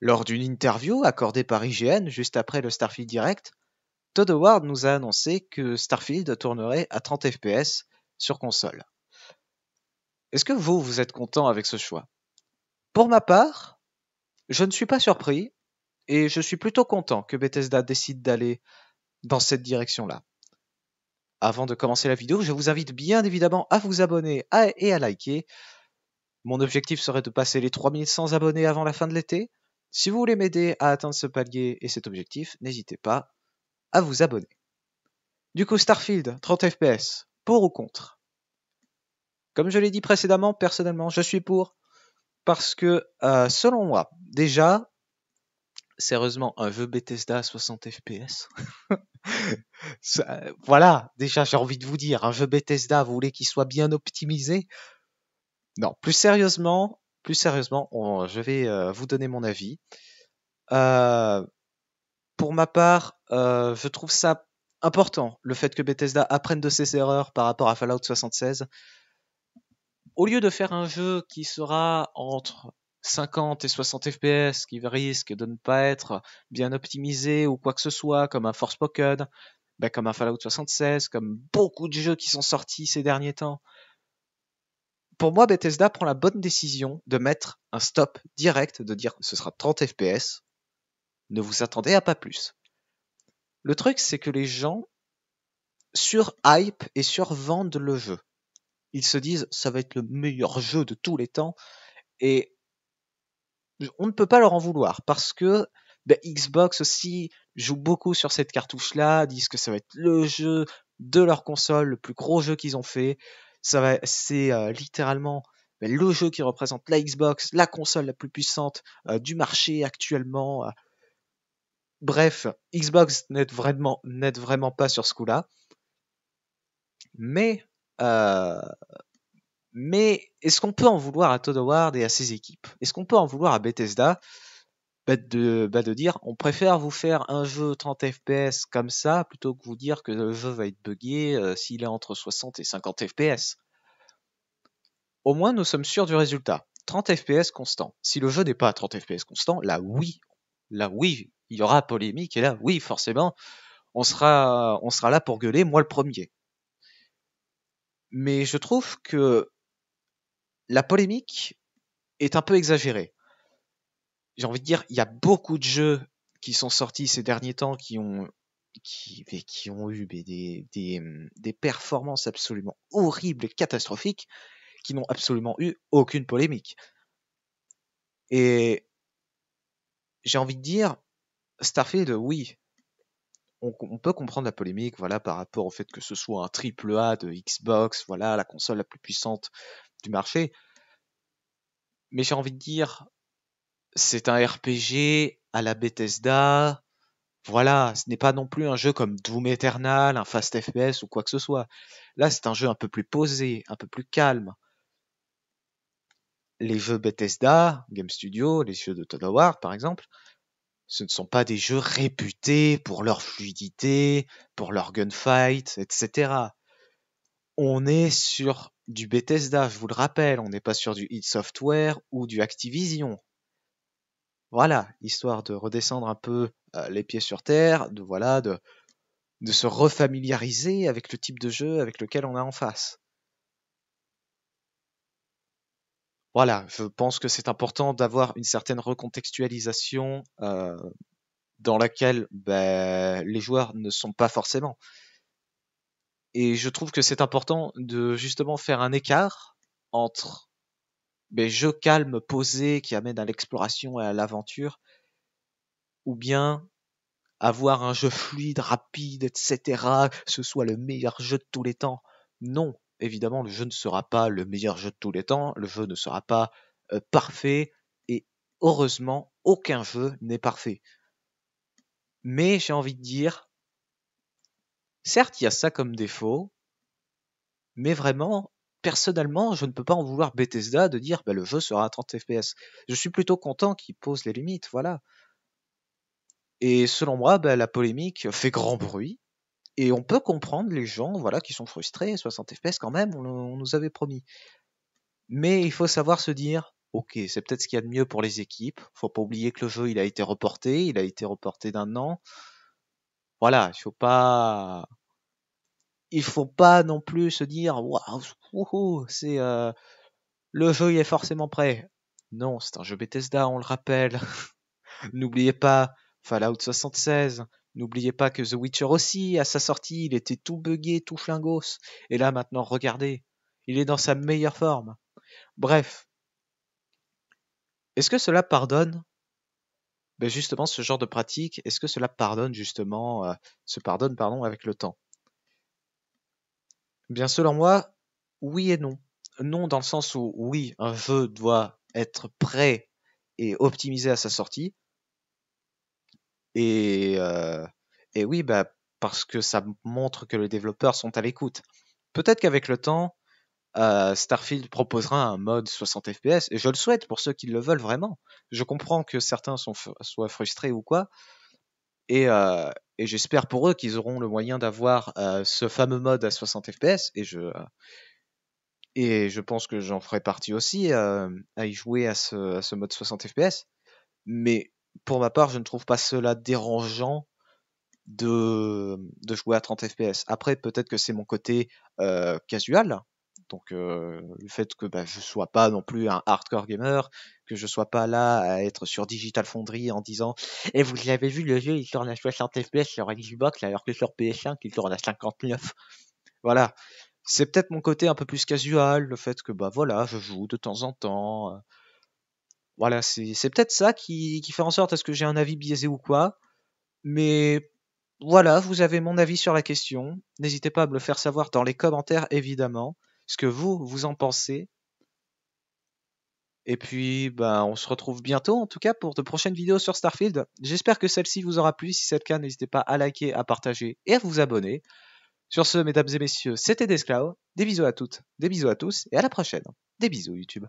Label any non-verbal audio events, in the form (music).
Lors d'une interview accordée par IGN juste après le Starfield Direct, Todd Howard nous a annoncé que Starfield tournerait à 30 FPS sur console. Est-ce que vous, vous êtes content avec ce choix Pour ma part, je ne suis pas surpris et je suis plutôt content que Bethesda décide d'aller dans cette direction-là. Avant de commencer la vidéo, je vous invite bien évidemment à vous abonner et à liker. Mon objectif serait de passer les 3100 abonnés avant la fin de l'été. Si vous voulez m'aider à atteindre ce palier et cet objectif, n'hésitez pas à vous abonner. Du coup, Starfield, 30 FPS, pour ou contre Comme je l'ai dit précédemment, personnellement, je suis pour, parce que, euh, selon moi, déjà, sérieusement, un jeu Bethesda à 60 FPS Voilà, déjà, j'ai envie de vous dire, un jeu Bethesda, vous voulez qu'il soit bien optimisé Non, plus sérieusement, plus sérieusement, je vais euh, vous donner mon avis. Euh, pour ma part, euh, je trouve ça important, le fait que Bethesda apprenne de ses erreurs par rapport à Fallout 76. Au lieu de faire un jeu qui sera entre 50 et 60 FPS, qui risque de ne pas être bien optimisé ou quoi que ce soit, comme un force ben comme un Fallout 76, comme beaucoup de jeux qui sont sortis ces derniers temps, pour moi, Bethesda prend la bonne décision de mettre un stop direct, de dire que ce sera 30 FPS, ne vous attendez à pas plus. Le truc, c'est que les gens sur-hype et survendent le jeu. Ils se disent ça va être le meilleur jeu de tous les temps et on ne peut pas leur en vouloir parce que ben, Xbox aussi joue beaucoup sur cette cartouche-là, disent que ça va être le jeu de leur console, le plus gros jeu qu'ils ont fait c'est euh, littéralement bah, le jeu qui représente la Xbox, la console la plus puissante euh, du marché actuellement. Euh. Bref, Xbox n'est vraiment, vraiment pas sur ce coup-là. Mais, mais est-ce qu'on peut en vouloir à Todd Howard et à ses équipes Est-ce qu'on peut en vouloir à Bethesda de, de dire on préfère vous faire un jeu 30 FPS comme ça plutôt que vous dire que le jeu va être buggé euh, s'il est entre 60 et 50 FPS. Au moins, nous sommes sûrs du résultat. 30 FPS constant. Si le jeu n'est pas à 30 FPS constant, là oui, là oui, il y aura polémique et là oui, forcément, on sera, on sera là pour gueuler, moi le premier. Mais je trouve que la polémique est un peu exagérée j'ai envie de dire, il y a beaucoup de jeux qui sont sortis ces derniers temps qui ont qui, ont eu des, mm, des, performances absolument horribles et catastrophiques qui n'ont absolument eu aucune polémique. Et j'ai envie de dire, Starfield, oui, on, peut comprendre la polémique, voilà, par rapport au fait que ce soit un triple A de Xbox, voilà, la console la plus puissante du marché. Mais j'ai envie de dire, c'est un RPG à la Bethesda. Voilà, ce n'est pas non plus un jeu comme Doom Eternal, un Fast FPS ou quoi que ce soit. Là, c'est un jeu un peu plus posé, un peu plus calme. Les jeux Bethesda, Game Studio, les jeux de Todd Howard, par exemple, ce ne sont pas des jeux réputés pour leur fluidité, pour leur gunfight, etc. On est sur du Bethesda, je vous le rappelle, on n'est pas sur du id Software ou du Activision. Voilà, histoire de redescendre un peu euh, les pieds sur terre, de voilà, de, de se refamiliariser avec le type de jeu avec lequel on a en face. Voilà, je pense que c'est important d'avoir une certaine recontextualisation euh, dans laquelle ben, les joueurs ne sont pas forcément. Et je trouve que c'est important de justement faire un écart entre mais ben, jeu calme, posé, qui amène à l'exploration et à l'aventure, ou bien avoir un jeu fluide, rapide, etc., ce soit le meilleur jeu de tous les temps. Non, évidemment, le jeu ne sera pas le meilleur jeu de tous les temps, le jeu ne sera pas euh, parfait, et heureusement, aucun jeu n'est parfait. Mais j'ai envie de dire, certes, il y a ça comme défaut, mais vraiment, personnellement, je ne peux pas en vouloir Bethesda de dire bah, le jeu sera à 30 FPS. Je suis plutôt content qu'il pose les limites, voilà. Et selon moi, bah, la polémique fait grand bruit. Et on peut comprendre les gens voilà, qui sont frustrés, 60 FPS quand même, on, nous avait promis. Mais il faut savoir se dire, ok, c'est peut-être ce qu'il y a de mieux pour les équipes. Faut pas oublier que le jeu, il a été reporté, il a été reporté d'un an. Voilà, il faut pas, il faut pas non plus se dire waouh, c'est euh, le jeu il est forcément prêt. Non, c'est un jeu Bethesda, on le rappelle. (laughs) N'oubliez pas Fallout 76. N'oubliez pas que The Witcher aussi, à sa sortie, il était tout buggé, tout flingos. Et là maintenant, regardez, il est dans sa meilleure forme. Bref. Est-ce que cela pardonne ben justement ce genre de pratique Est-ce que cela pardonne justement euh, se pardonne pardon avec le temps Bien selon moi, oui et non. Non dans le sens où oui, un jeu doit être prêt et optimisé à sa sortie. Et, euh, et oui, bah, parce que ça montre que les développeurs sont à l'écoute. Peut-être qu'avec le temps, euh, Starfield proposera un mode 60 FPS, et je le souhaite pour ceux qui le veulent vraiment. Je comprends que certains sont soient frustrés ou quoi, et, euh, et j'espère pour eux qu'ils auront le moyen d'avoir euh, ce fameux mode à 60 FPS. Et je, euh, et je pense que j'en ferai partie aussi euh, à y jouer à ce, mode 60 FPS. Mais pour ma part, je ne trouve pas cela dérangeant de, jouer à 30 FPS. Après, peut-être que c'est mon côté casual donc le fait que je bah, je sois pas non plus un hardcore gamer, que je sois pas là à être sur Digital Fonderie en disant "Et «Eh, vous l'avez vu le jeu il tourne à 60 FPS sur Xbox alors que sur PS5 il tourne à 59." Voilà. C'est peut-être mon côté un peu plus casual, le fait que bah voilà, je joue de temps en temps. Voilà, c'est peut-être ça qui, qui fait en sorte à ce que j'ai un avis biaisé ou quoi. Mais voilà, vous avez mon avis sur la question. N'hésitez pas à me le faire savoir dans les commentaires, évidemment ce que vous, vous en pensez. Et puis, ben, on se retrouve bientôt, en tout cas, pour de prochaines vidéos sur Starfield. J'espère que celle-ci vous aura plu. Si c'est le cas, n'hésitez pas à liker, à partager et à vous abonner. Sur ce, mesdames et messieurs, c'était Desclao. Des bisous à toutes, des bisous à tous, et à la prochaine. Des bisous, YouTube.